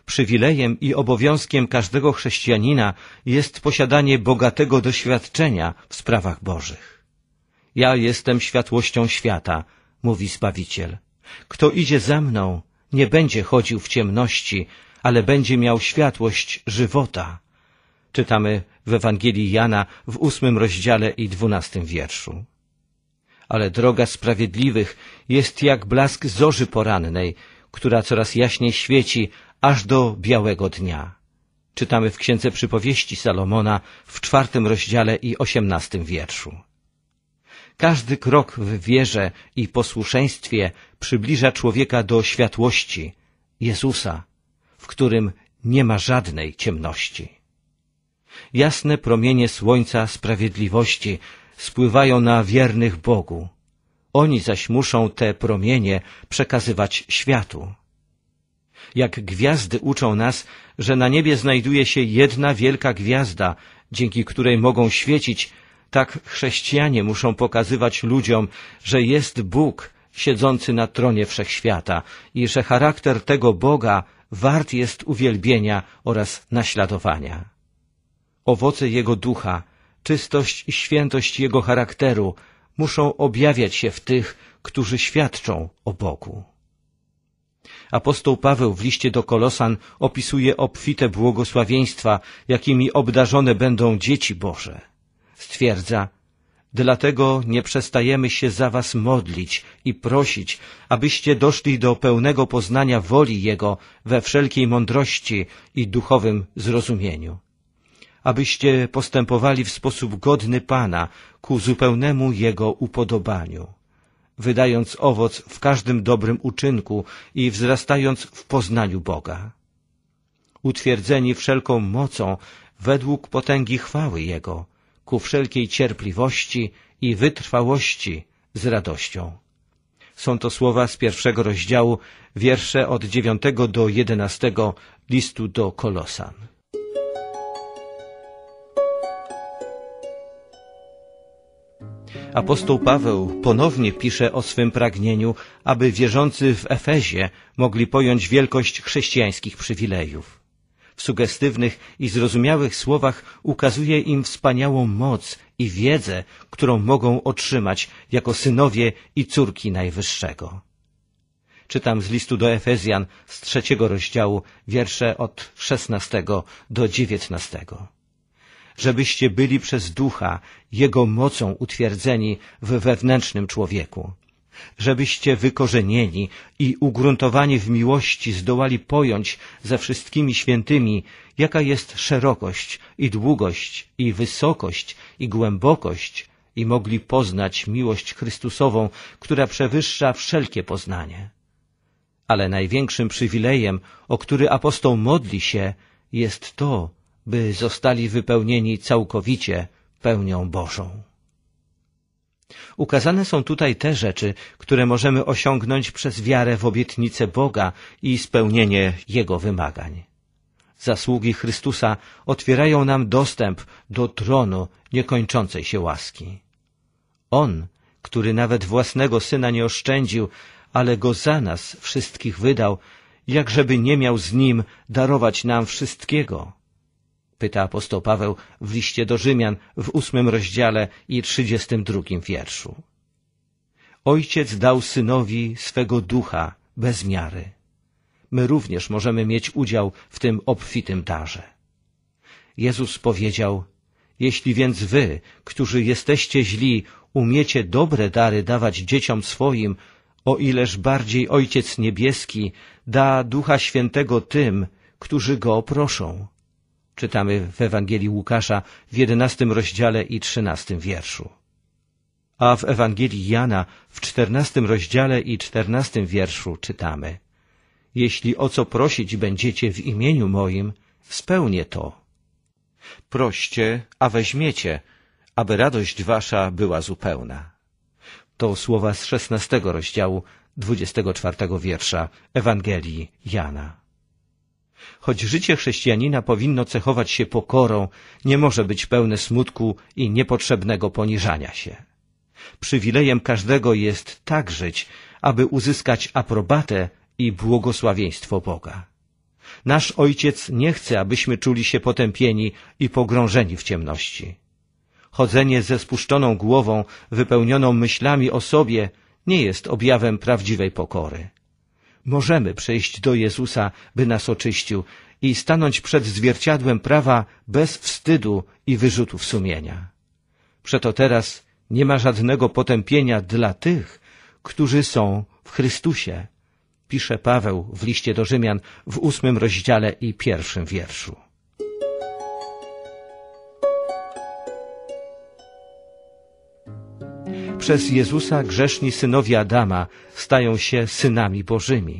Przywilejem i obowiązkiem każdego chrześcijanina jest posiadanie bogatego doświadczenia w sprawach Bożych. Ja jestem światłością świata, mówi Zbawiciel. Kto idzie za mną, nie będzie chodził w ciemności, ale będzie miał światłość żywota. Czytamy w Ewangelii Jana w ósmym rozdziale i dwunastym wierszu ale droga sprawiedliwych jest jak blask zorzy porannej, która coraz jaśniej świeci aż do białego dnia. Czytamy w Księdze Przypowieści Salomona w czwartym rozdziale i osiemnastym wierszu. Każdy krok w wierze i posłuszeństwie przybliża człowieka do światłości, Jezusa, w którym nie ma żadnej ciemności. Jasne promienie słońca sprawiedliwości spływają na wiernych Bogu. Oni zaś muszą te promienie przekazywać światu. Jak gwiazdy uczą nas, że na niebie znajduje się jedna wielka gwiazda, dzięki której mogą świecić, tak chrześcijanie muszą pokazywać ludziom, że jest Bóg siedzący na tronie wszechświata i że charakter tego Boga wart jest uwielbienia oraz naśladowania. Owoce Jego ducha czystość i świętość Jego charakteru muszą objawiać się w tych, którzy świadczą o Bogu. Apostoł Paweł w liście do Kolosan opisuje obfite błogosławieństwa, jakimi obdarzone będą dzieci Boże. Stwierdza, dlatego nie przestajemy się za was modlić i prosić, abyście doszli do pełnego poznania woli Jego we wszelkiej mądrości i duchowym zrozumieniu abyście postępowali w sposób godny Pana ku zupełnemu Jego upodobaniu, wydając owoc w każdym dobrym uczynku i wzrastając w poznaniu Boga. Utwierdzeni wszelką mocą według potęgi chwały Jego, ku wszelkiej cierpliwości i wytrwałości z radością. Są to słowa z pierwszego rozdziału, wiersze od dziewiątego do jedenastego listu do Kolosan. Apostoł Paweł ponownie pisze o swym pragnieniu, aby wierzący w Efezie mogli pojąć wielkość chrześcijańskich przywilejów. W sugestywnych i zrozumiałych słowach ukazuje im wspaniałą moc i wiedzę, którą mogą otrzymać jako synowie i córki Najwyższego. Czytam z listu do Efezjan z trzeciego rozdziału, wiersze od szesnastego do dziewiętnastego żebyście byli przez Ducha Jego mocą utwierdzeni w wewnętrznym człowieku, żebyście wykorzenieni i ugruntowani w miłości zdołali pojąć ze wszystkimi świętymi, jaka jest szerokość i długość i wysokość i głębokość i mogli poznać miłość Chrystusową, która przewyższa wszelkie poznanie. Ale największym przywilejem, o który apostoł modli się, jest to, by zostali wypełnieni całkowicie pełnią Bożą. Ukazane są tutaj te rzeczy, które możemy osiągnąć przez wiarę w obietnicę Boga i spełnienie Jego wymagań. Zasługi Chrystusa otwierają nam dostęp do tronu niekończącej się łaski. On, który nawet własnego syna nie oszczędził, ale go za nas wszystkich wydał, jakżeby nie miał z nim darować nam wszystkiego, pyta apostoł Paweł w liście do Rzymian w ósmym rozdziale i trzydziestym drugim wierszu. Ojciec dał synowi swego ducha bez miary. My również możemy mieć udział w tym obfitym darze. Jezus powiedział, jeśli więc wy, którzy jesteście źli, umiecie dobre dary dawać dzieciom swoim, o ileż bardziej Ojciec Niebieski da Ducha Świętego tym, którzy Go proszą. Czytamy w Ewangelii Łukasza w jedenastym rozdziale i trzynastym wierszu. A w Ewangelii Jana w czternastym rozdziale i czternastym wierszu czytamy Jeśli o co prosić będziecie w imieniu moim, spełnię to. Proście, a weźmiecie, aby radość wasza była zupełna. To słowa z szesnastego rozdziału dwudziestego czwartego wiersza Ewangelii Jana. Choć życie chrześcijanina powinno cechować się pokorą, nie może być pełne smutku i niepotrzebnego poniżania się. Przywilejem każdego jest tak żyć, aby uzyskać aprobatę i błogosławieństwo Boga. Nasz Ojciec nie chce, abyśmy czuli się potępieni i pogrążeni w ciemności. Chodzenie ze spuszczoną głową, wypełnioną myślami o sobie, nie jest objawem prawdziwej pokory możemy przejść do Jezusa, by nas oczyścił i stanąć przed zwierciadłem prawa bez wstydu i wyrzutów sumienia. Przeto teraz nie ma żadnego potępienia dla tych, którzy są w Chrystusie, pisze Paweł w liście do Rzymian w ósmym rozdziale i pierwszym wierszu. przez Jezusa grzeszni synowie Adama stają się synami Bożymi.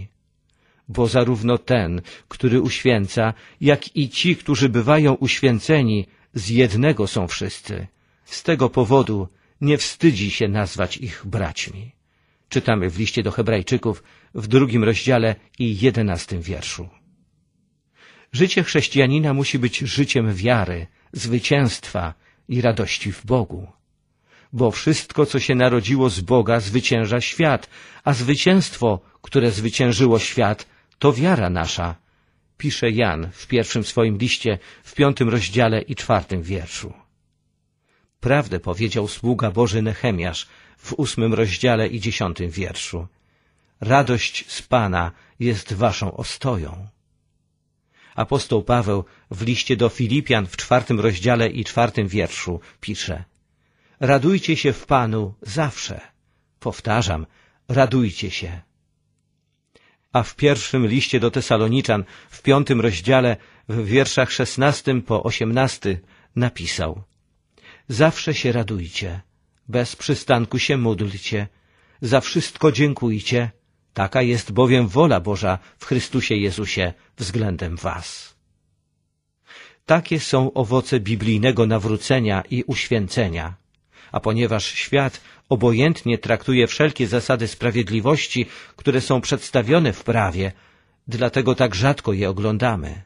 Bo zarówno ten, który uświęca, jak i ci, którzy bywają uświęceni, z jednego są wszyscy. Z tego powodu nie wstydzi się nazwać ich braćmi. Czytamy w liście do Hebrajczyków w drugim rozdziale i jedenastym wierszu. Życie chrześcijanina musi być życiem wiary, zwycięstwa i radości w Bogu bo wszystko, co się narodziło z Boga, zwycięża świat, a zwycięstwo, które zwyciężyło świat, to wiara nasza. Pisze Jan w pierwszym swoim liście, w piątym rozdziale i czwartym wierszu. Prawdę powiedział sługa Boży Nehemiasz w ósmym rozdziale i dziesiątym wierszu. Radość z Pana jest waszą ostoją. Apostoł Paweł w liście do Filipian w czwartym rozdziale i czwartym wierszu pisze – Radujcie się w Panu zawsze. Powtarzam, radujcie się. A w pierwszym liście do Tesaloniczan, w piątym rozdziale, w wierszach szesnastym po osiemnasty, napisał Zawsze się radujcie, bez przystanku się módlcie, za wszystko dziękujcie, taka jest bowiem wola Boża w Chrystusie Jezusie względem was. Takie są owoce biblijnego nawrócenia i uświęcenia a ponieważ świat obojętnie traktuje wszelkie zasady sprawiedliwości, które są przedstawione w prawie, dlatego tak rzadko je oglądamy.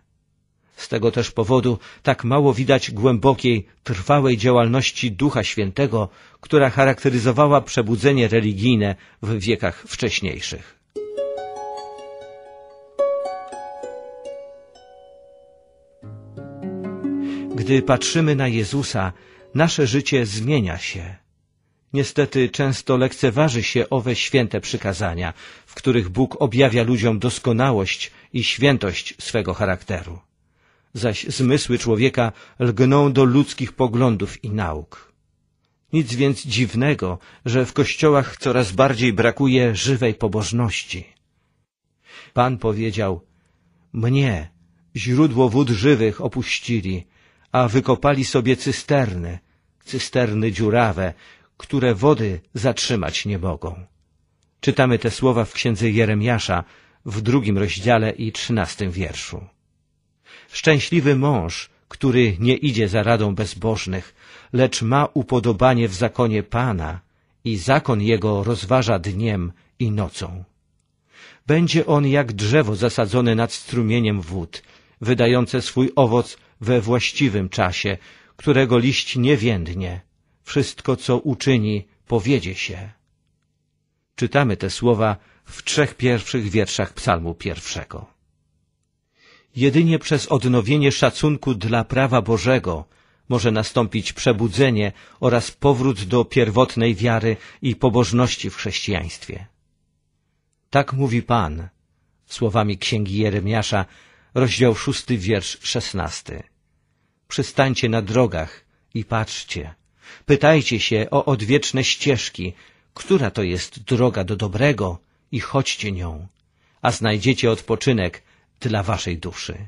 Z tego też powodu tak mało widać głębokiej, trwałej działalności Ducha Świętego, która charakteryzowała przebudzenie religijne w wiekach wcześniejszych. Gdy patrzymy na Jezusa, Nasze życie zmienia się. Niestety często lekceważy się owe święte przykazania, w których Bóg objawia ludziom doskonałość i świętość swego charakteru. Zaś zmysły człowieka lgną do ludzkich poglądów i nauk. Nic więc dziwnego, że w kościołach coraz bardziej brakuje żywej pobożności. Pan powiedział, mnie źródło wód żywych opuścili, a wykopali sobie cysterny, cysterny dziurawe, które wody zatrzymać nie mogą. Czytamy te słowa w księdze Jeremiasza w drugim rozdziale i trzynastym wierszu. Szczęśliwy mąż, który nie idzie za radą bezbożnych, lecz ma upodobanie w zakonie Pana i zakon jego rozważa dniem i nocą. Będzie on jak drzewo zasadzone nad strumieniem wód, wydające swój owoc we właściwym czasie, którego liść nie więdnie, wszystko co uczyni powiedzie się. Czytamy te słowa w trzech pierwszych wierszach psalmu pierwszego. Jedynie przez odnowienie szacunku dla prawa Bożego może nastąpić przebudzenie oraz powrót do pierwotnej wiary i pobożności w chrześcijaństwie. Tak mówi Pan, słowami księgi Jeremiasza, rozdział szósty, wiersz szesnasty Przystańcie na drogach i patrzcie. Pytajcie się o odwieczne ścieżki, która to jest droga do dobrego i chodźcie nią, a znajdziecie odpoczynek dla waszej duszy.